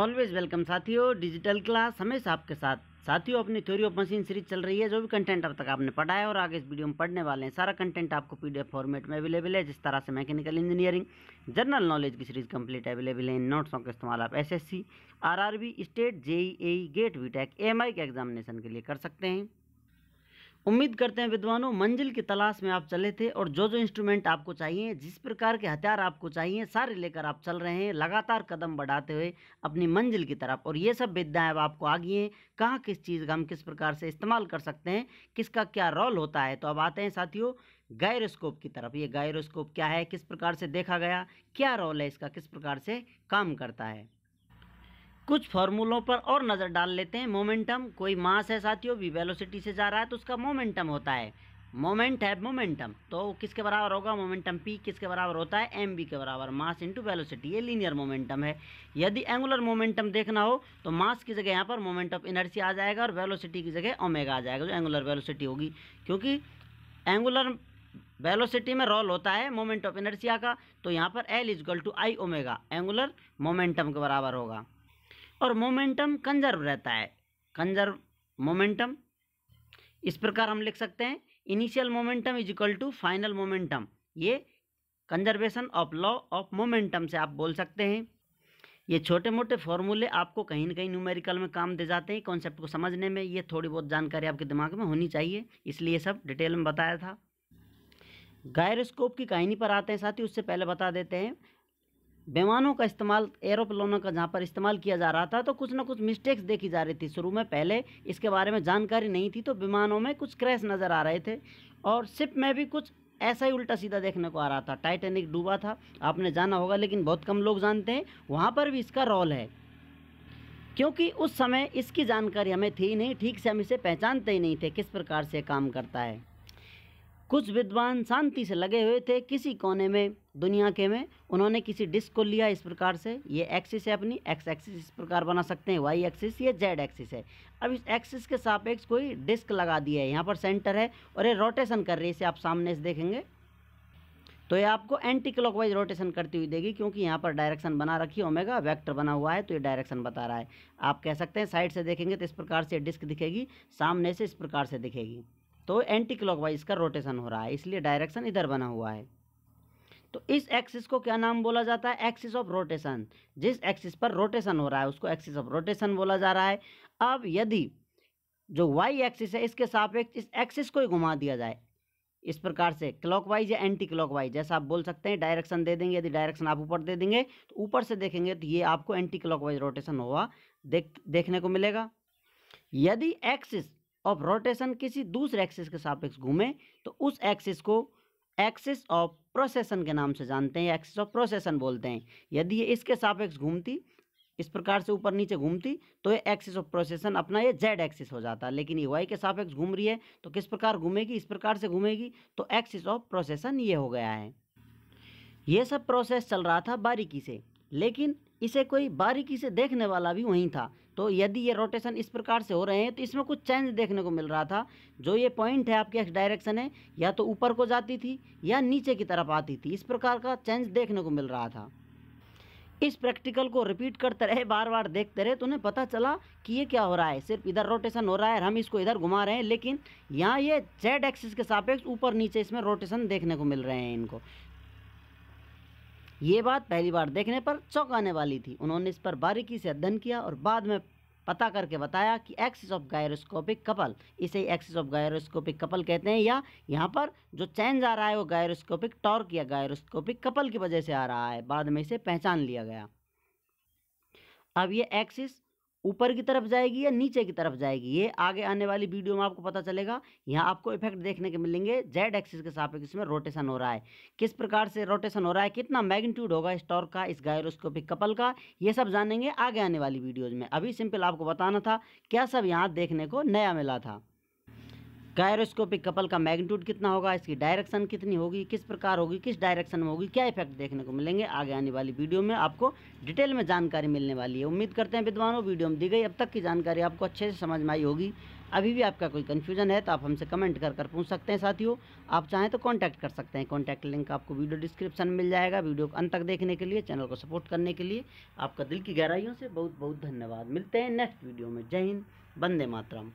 always welcome साथियों digital class हमेशा आपके साथ साथियों अपनी थ्योरी ऑफ मशीन सीरीज चल रही है जो भी कंटेंट अब तक आपने पढ़ा है और आगे इस वीडियो में पढ़ने वाले हैं सारा कंटेंट आपको पीडीएफ फॉर्मेट में अवेलेबल है जिस तरह से मैकेनिकल इंजीनियरिंग जनरल नॉलेज की सीरीज कंप्लीट अवेलेबल है इन नोट्सों का इस्तेमाल आप S S state JEE GATE V AMI के एग्जामिनेशन के लिए कर सकते हैं उम्मीद करते हैं विद्वानों मंजिल की तलाश में आप चले थे और जो जो इंस्ट्रूमेंट आपको चाहिए जिस प्रकार के हथियार आपको चाहिए सारे लेकर आप चल रहे हैं लगातार कदम बढ़ाते हुए अपनी मंजिल की तरफ और ये सब विद्याएं अब आपको आ गई हैं कहाँ किस चीज़ का हम किस प्रकार से इस्तेमाल कर सकते हैं किसका क्या रोल होता है तो अब आते हैं साथियों गायरोस्कोप की तरफ ये गायरोस्कोप क्या है किस प्रकार से देखा गया क्या रोल है इसका किस प्रकार से काम करता है कुछ फार्मूलों पर और नज़र डाल लेते हैं मोमेंटम कोई मास है साथियों भी वेलोसिटी से जा रहा है तो उसका मोमेंटम होता है मोमेंट है मोमेंटम तो किसके बराबर होगा मोमेंटम पी किसके बराबर होता है एम बी के बराबर मास इंटू वेलोसिटी ये लीनियर मोमेंटम है यदि एंगुलर मोमेंटम देखना हो तो मास की जगह यहाँ पर मोमेंट ऑफ इनर्सी आ जाएगा और वेलोसिटी की जगह ओमेगा आ जाएगा जो एंगुलर वेलोसिटी होगी क्योंकि एंगुलर वेलोसिटी में रोल होता है मोमेंट ऑफ इनर्सिया का तो यहाँ पर L is equal to I omega angular momentum के बराबर होगा और मोमेंटम कंजर्व रहता है कंजर्व मोमेंटम इस प्रकार हम लिख सकते हैं initial momentum is equal to final momentum ये conservation of law of momentum से आप बोल सकते हैं ये छोटे मोटे फॉर्मूले आपको कहीं ना कहीं न्यूमेरिकल में काम दे जाते हैं कॉन्सेप्ट को समझने में ये थोड़ी बहुत जानकारी आपके दिमाग में होनी चाहिए इसलिए सब डिटेल में बताया था गायरोस्कोप की कहानी पर आते हैं साथ ही उससे पहले बता देते हैं विमानों का इस्तेमाल एरोप्लोनों का जहाँ पर इस्तेमाल किया जा रहा था तो कुछ ना कुछ मिस्टेक्स देखी जा रही थी शुरू में पहले इसके बारे में जानकारी नहीं थी तो विमानों में कुछ क्रैश नज़र आ रहे थे और शिप में भी कुछ ऐसा ही उल्टा सीधा देखने को आ रहा था टाइटेनिक डूबा था आपने जाना होगा लेकिन बहुत कम लोग जानते हैं वहाँ पर भी इसका रोल है क्योंकि उस समय इसकी जानकारी हमें थी नहीं ठीक से हम इसे पहचानते ही नहीं थे किस प्रकार से काम करता है कुछ विद्वान शांति से लगे हुए थे किसी कोने में दुनिया के में उन्होंने किसी डिस्क को लिया इस प्रकार से ये एक्सिस है अपनी एक्स एक्सिस इस प्रकार बना सकते हैं वाई एक्सिस ये जेड एक्सिस है अब इस एक्सिस के सापेक्ष कोई डिस्क लगा दिया है यहाँ पर सेंटर है और ये रोटेशन कर रही है इसे आप सामने से देखेंगे तो ये आपको एंटी क्लॉक रोटेशन करती हुई देगी क्योंकि यहाँ पर डायरेक्शन बना रखी है ओमेगा वेक्टर बना हुआ है तो ये डायरेक्शन बता रहा है आप कह सकते हैं साइड से देखेंगे तो इस प्रकार से डिस्क दिखेगी सामने से इस प्रकार से दिखेगी तो एंटी क्लॉक वाइज का रोटेशन हो रहा है इसलिए डायरेक्शन इधर बना हुआ है तो इस एक्सिस को क्या नाम बोला जाता है एक्सिस ऑफ रोटेशन जिस एक्सिस पर रोटेशन हो रहा है उसको एक्सिस ऑफ रोटेशन बोला जा रहा है अब यदि जो वाई एक्सिस है इसके सापेक्ष इस एक्सिस को ही घुमा दिया जाए इस प्रकार से क्लॉकवाइज या एंटी क्लॉकवाइज जैसा आप बोल सकते हैं डायरेक्शन दे देंगे यदि डायरेक्शन आप ऊपर दे देंगे तो ऊपर से देखेंगे तो ये आपको एंटी क्लॉकवाइज रोटेशन हुआ देख देखने को मिलेगा यदि एक्सिस ऑफ रोटेशन किसी दूसरे एक्सिस के सापेक्ष घूमे तो उस एक्सिस को एक्सिस ऑफ प्रोसेसन के नाम से जानते हैं एक्सिस ऑफ प्रोसेसन बोलते हैं यदि ये इसके सापेक्ष घूमती इस प्रकार से ऊपर नीचे घूमती तो ये एक्सिस ऑफ प्रोसेसन अपना ये जेड एक्सिस हो जाता है लेकिन ये वाई के सापेक्ष घूम रही है तो किस प्रकार घूमेगी इस प्रकार से घूमेगी तो एक्सिस ऑफ प्रोसेसन ये हो गया है ये सब प्रोसेस चल रहा था बारीकी से लेकिन इसे कोई बारीकी से देखने वाला भी वहीं था तो यदि ये रोटेशन इस प्रकार से हो रहे हैं तो इसमें कुछ चेंज देखने को मिल रहा था जो ये पॉइंट है आपकी एक्स डायरेक्शन है या तो ऊपर को जाती थी या नीचे की तरफ आती थी इस प्रकार का चेंज देखने को मिल रहा था इस प्रैक्टिकल को रिपीट करते रहे बार बार देखते रहे तो उन्हें पता चला कि ये क्या हो रहा है सिर्फ इधर रोटेशन हो रहा है हम इसको इधर घुमा रहे हैं लेकिन यहाँ ये जेड एक्सिस के सापेक्ष ऊपर नीचे इसमें रोटेशन देखने को मिल रहे हैं इनको ये बात पहली बार देखने पर चौंकाने वाली थी उन्होंने इस पर बारीकी से अध्ययन किया और बाद में पता करके बताया कि एक्सिस ऑफ गायरोस्कोपिक कपल इसे एक्सिस ऑफ गायरोस्कोपिक कपल कहते हैं या यहाँ पर जो चेंज आ रहा है वो गायरोस्कोपिक टॉर्क या गायरोस्कोपिक कपल की वजह से आ रहा है बाद में इसे पहचान लिया गया अब ये एक्सिस ऊपर की तरफ जाएगी या नीचे की तरफ जाएगी ये आगे आने वाली वीडियो में आपको पता चलेगा यहाँ आपको इफेक्ट देखने के मिलेंगे जेड एक्सिस के सापेक्ष में रोटेशन हो रहा है किस प्रकार से रोटेशन हो रहा है कितना मैग्नीट्यूड होगा इस टॉर्क का इस गायरोस्कोपिक कपल का ये सब जानेंगे आगे आने वाली वीडियोज़ में अभी सिंपल आपको बताना था क्या सब यहाँ देखने को नया मिला था गायरोस्कोपिक कपल का मैग्नीट्यूड कितना होगा इसकी डायरेक्शन कितनी होगी किस प्रकार होगी किस डायरेक्शन में होगी क्या इफेक्ट देखने को मिलेंगे आगे आने वाली वीडियो में आपको डिटेल में जानकारी मिलने वाली है उम्मीद करते हैं विद्वानों वीडियो में दी गई अब तक की जानकारी आपको अच्छे से समझ में आई होगी अभी भी आपका कोई कन्फ्यूजन है तो आप हमसे कमेंट कर कर पूछ सकते हैं साथियों आप चाहें तो कॉन्टैक्ट कर सकते हैं कॉन्टैक्ट लिंक आपको वीडियो डिस्क्रिप्शन में मिल जाएगा वीडियो को अंत तक देखने के लिए चैनल को सपोर्ट करने के लिए आपका दिल की गहराइयों से बहुत बहुत धन्यवाद मिलते हैं नेक्स्ट वीडियो में जय हिंद बंदे मातरम